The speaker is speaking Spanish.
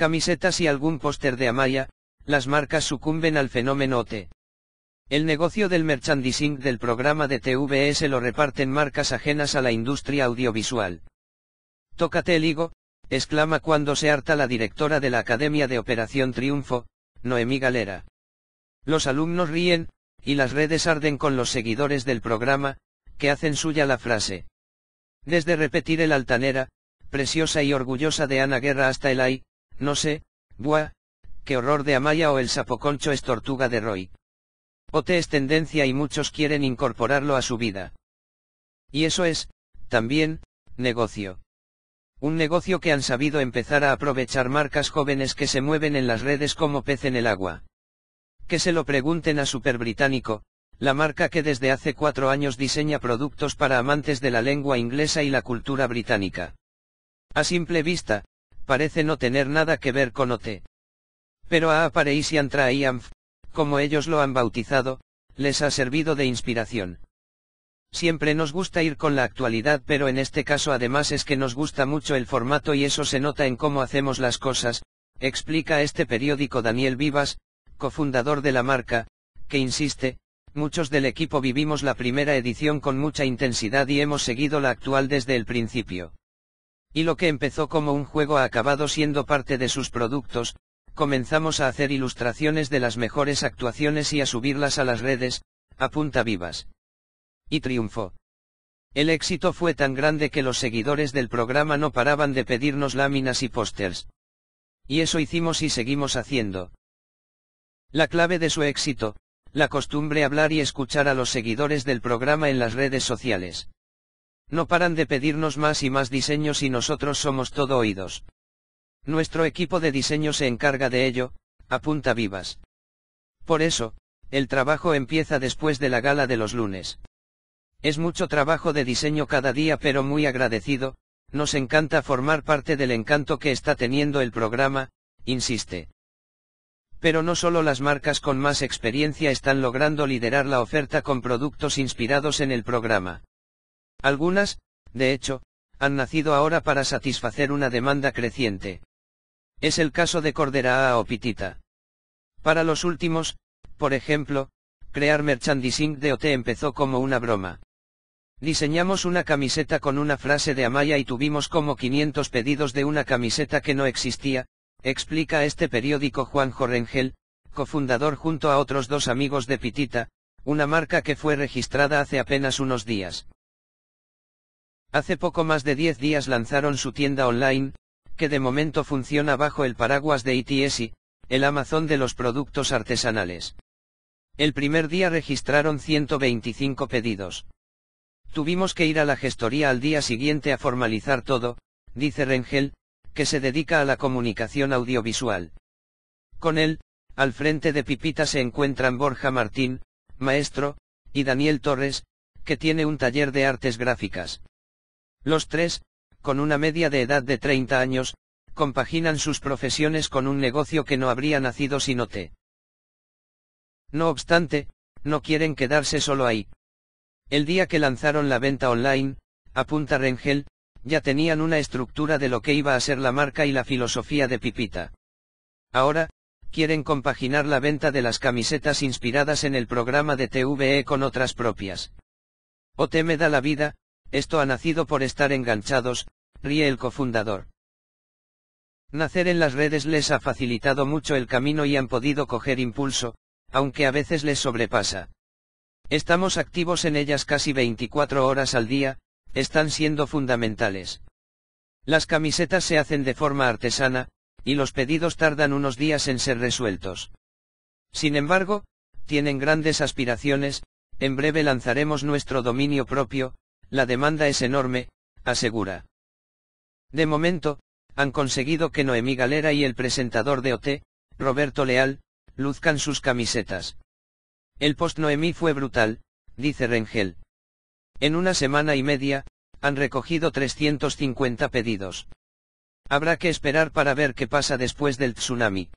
camisetas y algún póster de Amaya, las marcas sucumben al fenómeno OT. El negocio del merchandising del programa de TVS lo reparten marcas ajenas a la industria audiovisual. Tócate el higo, exclama cuando se harta la directora de la Academia de Operación Triunfo, Noemí Galera. Los alumnos ríen, y las redes arden con los seguidores del programa, que hacen suya la frase. Desde repetir el altanera, preciosa y orgullosa de Ana Guerra hasta el ay, no sé, buah, qué horror de Amaya o el sapoconcho es tortuga de Roy. Ote es tendencia y muchos quieren incorporarlo a su vida. Y eso es, también, negocio. Un negocio que han sabido empezar a aprovechar marcas jóvenes que se mueven en las redes como pez en el agua. Que se lo pregunten a Super Británico, la marca que desde hace cuatro años diseña productos para amantes de la lengua inglesa y la cultura británica. A simple vista, parece no tener nada que ver con OT. Pero a Apareisian Triumph, como ellos lo han bautizado, les ha servido de inspiración. Siempre nos gusta ir con la actualidad, pero en este caso además es que nos gusta mucho el formato y eso se nota en cómo hacemos las cosas, explica este periódico Daniel Vivas, cofundador de la marca, que insiste, muchos del equipo vivimos la primera edición con mucha intensidad y hemos seguido la actual desde el principio. Y lo que empezó como un juego ha acabado siendo parte de sus productos, comenzamos a hacer ilustraciones de las mejores actuaciones y a subirlas a las redes, a punta vivas. Y triunfó. El éxito fue tan grande que los seguidores del programa no paraban de pedirnos láminas y pósters. Y eso hicimos y seguimos haciendo. La clave de su éxito, la costumbre hablar y escuchar a los seguidores del programa en las redes sociales. No paran de pedirnos más y más diseños y nosotros somos todo oídos. Nuestro equipo de diseño se encarga de ello, apunta vivas. Por eso, el trabajo empieza después de la gala de los lunes. Es mucho trabajo de diseño cada día pero muy agradecido, nos encanta formar parte del encanto que está teniendo el programa, insiste. Pero no solo las marcas con más experiencia están logrando liderar la oferta con productos inspirados en el programa. Algunas, de hecho, han nacido ahora para satisfacer una demanda creciente. Es el caso de A o Pitita. Para los últimos, por ejemplo, crear merchandising de OT empezó como una broma. Diseñamos una camiseta con una frase de Amaya y tuvimos como 500 pedidos de una camiseta que no existía, explica este periódico Juan Jorengel, cofundador junto a otros dos amigos de Pitita, una marca que fue registrada hace apenas unos días. Hace poco más de 10 días lanzaron su tienda online, que de momento funciona bajo el paraguas de ETSI, el Amazon de los productos artesanales. El primer día registraron 125 pedidos. Tuvimos que ir a la gestoría al día siguiente a formalizar todo, dice Rengel, que se dedica a la comunicación audiovisual. Con él, al frente de Pipita se encuentran Borja Martín, maestro, y Daniel Torres, que tiene un taller de artes gráficas. Los tres, con una media de edad de 30 años, compaginan sus profesiones con un negocio que no habría nacido sin OT. No obstante, no quieren quedarse solo ahí. El día que lanzaron la venta online, apunta Rengel, ya tenían una estructura de lo que iba a ser la marca y la filosofía de Pipita. Ahora, quieren compaginar la venta de las camisetas inspiradas en el programa de TVE con otras propias. OT me da la vida, esto ha nacido por estar enganchados, ríe el cofundador. Nacer en las redes les ha facilitado mucho el camino y han podido coger impulso, aunque a veces les sobrepasa. Estamos activos en ellas casi 24 horas al día, están siendo fundamentales. Las camisetas se hacen de forma artesana, y los pedidos tardan unos días en ser resueltos. Sin embargo, tienen grandes aspiraciones, en breve lanzaremos nuestro dominio propio, la demanda es enorme, asegura. De momento, han conseguido que Noemí Galera y el presentador de OT, Roberto Leal, luzcan sus camisetas. El post Noemí fue brutal, dice Rengel. En una semana y media, han recogido 350 pedidos. Habrá que esperar para ver qué pasa después del tsunami.